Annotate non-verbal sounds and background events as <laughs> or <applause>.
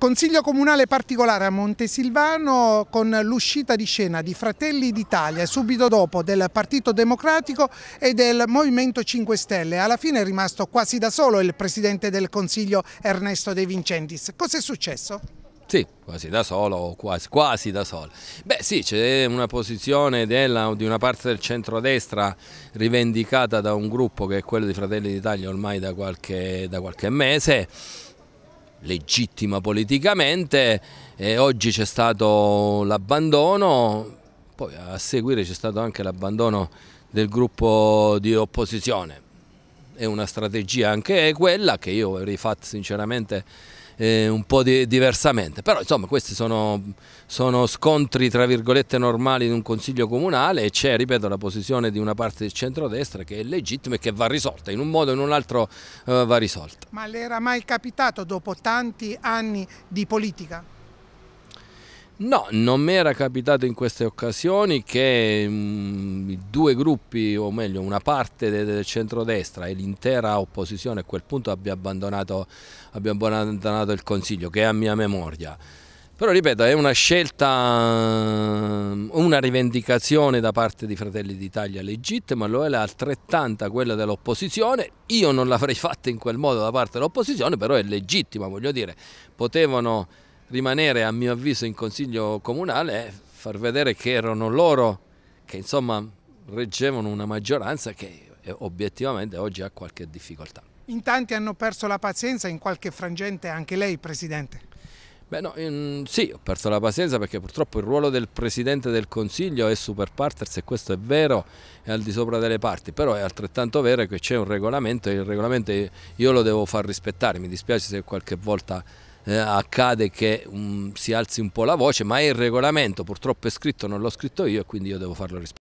Consiglio comunale particolare a Montesilvano con l'uscita di scena di Fratelli d'Italia subito dopo del Partito Democratico e del Movimento 5 Stelle. Alla fine è rimasto quasi da solo il Presidente del Consiglio Ernesto De Vincentis. Cos'è successo? Sì, quasi da solo quasi, quasi, da solo. Beh sì, c'è una posizione della, di una parte del centrodestra rivendicata da un gruppo che è quello di Fratelli d'Italia ormai da qualche, da qualche mese legittima politicamente e oggi c'è stato l'abbandono, poi a seguire c'è stato anche l'abbandono del gruppo di opposizione è una strategia anche quella che io avrei fatto sinceramente eh, un po' di, diversamente, però insomma questi sono, sono, scontri tra virgolette normali in un consiglio comunale e c'è, ripeto, la posizione di una parte del centrodestra che è legittima e che va risolta, in un modo o in un altro eh, va risolta. Ma le era mai capitato dopo tanti anni di politica? No, non mi era capitato in queste occasioni che mh, mm, due gruppi, o meglio una parte del, del centrodestra e l'intera opposizione a quel punto abbia abbandonato, abbia abbandonato il Consiglio, che è a mia memoria. Però ripeto, è una scelta, mm, una rivendicazione da parte di Fratelli d'Italia legittima, lo è altrettanta quella dell'opposizione. Io non l'avrei <laughs> fatta in quel modo da parte dell'opposizione, però è legittima, voglio dire, potevano rimanere a mio avviso in consiglio comunale e far vedere che erano loro che insomma reggevano una maggioranza che eh, obiettivamente oggi ha qualche difficoltà. In tanti hanno perso la pazienza, in qualche frangente anche lei Presidente? Beh, no, in, sì, ho perso la pazienza perché purtroppo il ruolo del Presidente del Consiglio è super partners e questo è vero, è al di sopra delle parti, però è altrettanto vero che c'è un regolamento e il regolamento io lo devo far rispettare, mi dispiace se qualche volta eh, accade che um, si alzi un po' la voce, ma è il regolamento, purtroppo è scritto, non l'ho scritto io e quindi io devo farlo rispondere.